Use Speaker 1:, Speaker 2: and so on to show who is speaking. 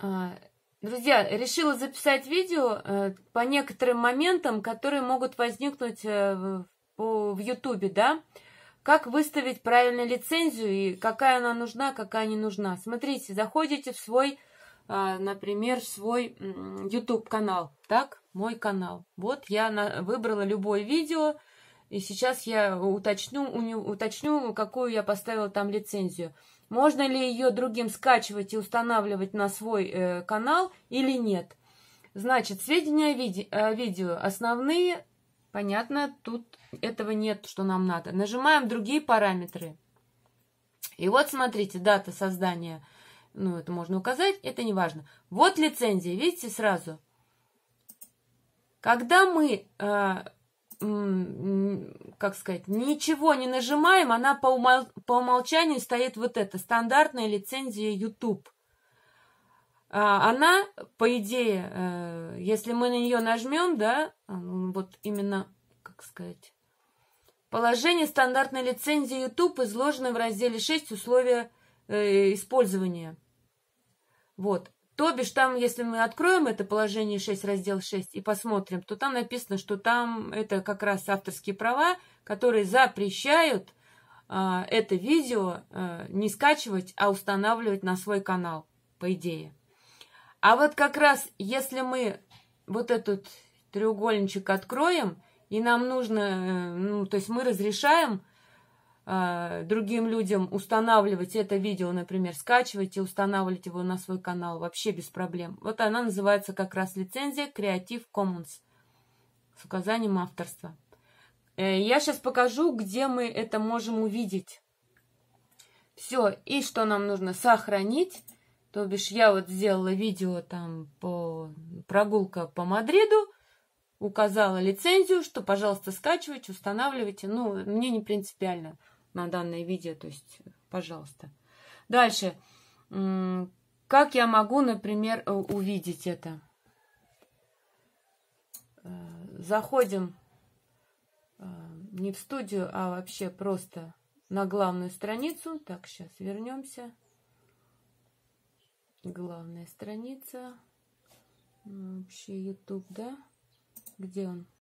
Speaker 1: А, друзья, решила записать видео э, по некоторым моментам, которые могут возникнуть э, в Ютубе, да? Как выставить правильно лицензию и какая она нужна, какая не нужна. Смотрите, заходите в свой, а, например, в свой YouTube канал, так? Мой канал. Вот я выбрала любое видео, и сейчас я уточню, уточню, какую я поставила там лицензию. Можно ли ее другим скачивать и устанавливать на свой э, канал или нет? Значит, сведения о, виде, о видео основные. Понятно, тут этого нет, что нам надо. Нажимаем другие параметры. И вот смотрите, дата создания. Ну, это можно указать, это не важно. Вот лицензия, видите, сразу. Когда мы э, как сказать, ничего не нажимаем, она по, умол... по умолчанию стоит вот эта стандартная лицензия YouTube. А, она, по идее, э, если мы на нее нажмем, да, вот именно, как сказать, положение стандартной лицензии YouTube изложено в разделе 6 условия э, использования. Вот. То бишь там, если мы откроем это положение 6, раздел 6 и посмотрим, то там написано, что там это как раз авторские права, которые запрещают э, это видео э, не скачивать, а устанавливать на свой канал, по идее. А вот как раз, если мы вот этот треугольничек откроем, и нам нужно, э, ну, то есть мы разрешаем а, другим людям устанавливать это видео, например, скачивать и устанавливать его на свой канал вообще без проблем. Вот она называется как раз лицензия Creative Commons с указанием авторства. Э, я сейчас покажу, где мы это можем увидеть. Все, и что нам нужно сохранить. То бишь я вот сделала видео там по прогулка по Мадриду, указала лицензию, что, пожалуйста, скачивайте, устанавливайте. Ну, мне не принципиально на данное видео, то есть, пожалуйста. Дальше. Как я могу, например, э, увидеть это? Э, заходим э, не в студию, а вообще просто на главную страницу. Так, сейчас вернемся. Главная страница. Вообще YouTube, да? Где он?